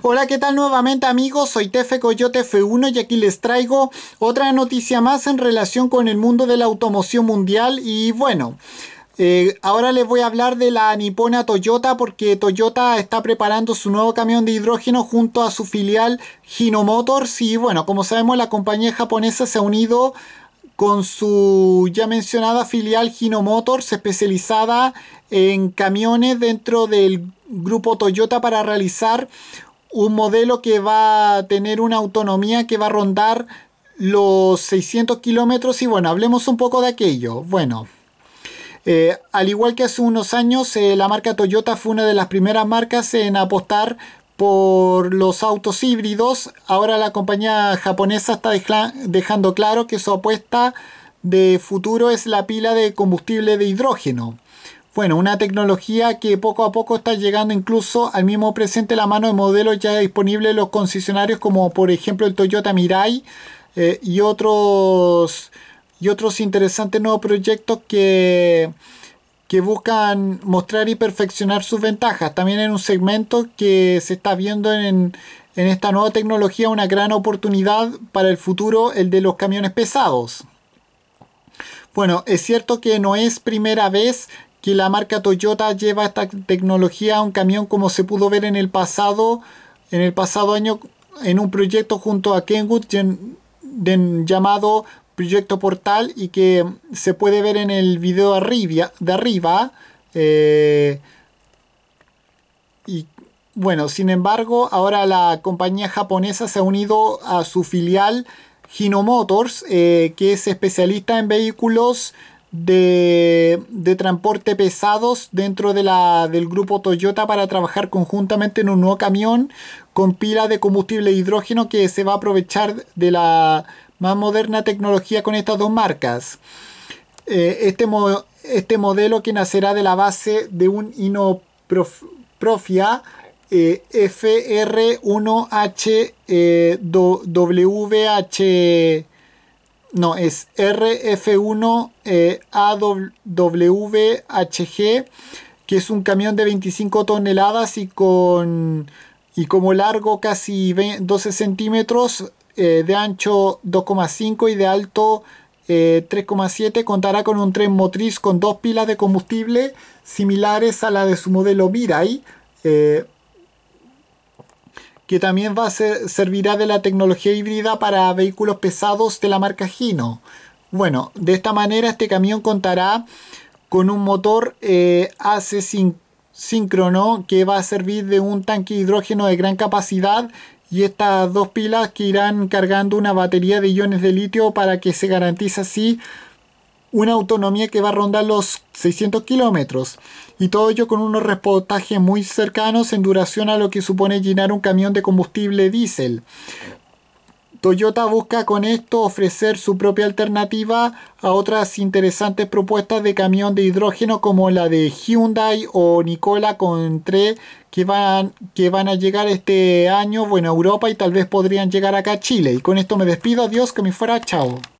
Hola, ¿qué tal nuevamente amigos? Soy Tefe Coyote F1 y aquí les traigo otra noticia más en relación con el mundo de la automoción mundial y bueno... Eh, ahora les voy a hablar de la nipona Toyota porque Toyota está preparando su nuevo camión de hidrógeno junto a su filial Hino Motors y bueno, como sabemos la compañía japonesa se ha unido con su ya mencionada filial Hino Motors especializada en camiones dentro del grupo Toyota para realizar un modelo que va a tener una autonomía que va a rondar los 600 kilómetros y bueno, hablemos un poco de aquello. Bueno, eh, al igual que hace unos años, eh, la marca Toyota fue una de las primeras marcas en apostar por los autos híbridos. Ahora la compañía japonesa está dejando claro que su apuesta de futuro es la pila de combustible de hidrógeno. Bueno, una tecnología que poco a poco está llegando incluso al mismo presente la mano de modelos ya disponibles en los concesionarios como por ejemplo el Toyota Mirai eh, y otros y otros interesantes nuevos proyectos que que buscan mostrar y perfeccionar sus ventajas. También en un segmento que se está viendo en, en esta nueva tecnología una gran oportunidad para el futuro, el de los camiones pesados. Bueno, es cierto que no es primera vez que la marca Toyota lleva esta tecnología a un camión como se pudo ver en el pasado, en el pasado año en un proyecto junto a Kenwood llamado Proyecto Portal y que se puede ver en el video de arriba. Eh, y bueno, sin embargo, ahora la compañía japonesa se ha unido a su filial Hino Motors, eh, que es especialista en vehículos de, transporte pesados dentro de del grupo Toyota para trabajar conjuntamente en un nuevo camión con pila de combustible e hidrógeno que se va a aprovechar de la más moderna tecnología con estas dos marcas. Eh, este, este, modelo que nacerá de la base de un Inoprofia FR1HWH. Eh, no, es RF1AWHG, eh, que es un camión de 25 toneladas y con y como largo casi 12 centímetros, eh, de ancho 2,5 y de alto 3,7 eh, contará con un tren motriz con dos pilas de combustible similares a la de su modelo Mirai que también va a servirá de la tecnología híbrida para vehículos pesados de la marca Gino. Bueno, de esta manera este camión contará con un motor eh, AC síncrono que va a servir de un tanque de hidrógeno de gran capacidad y estas dos pilas que irán cargando una batería de iones de litio para que se garantice así una autonomía que va a rondar los 600 kilómetros y todo ello con unos reportajes muy cercanos en duración a lo que supone llenar un camión de combustible diésel. Toyota busca con esto ofrecer su propia alternativa a otras interesantes propuestas de camión de hidrógeno como la de Hyundai o Nikola con tres que van, que van a llegar este año bueno, a Europa y tal vez podrían llegar acá a Chile. Y con esto me despido. Adiós, que me fuera. Chao.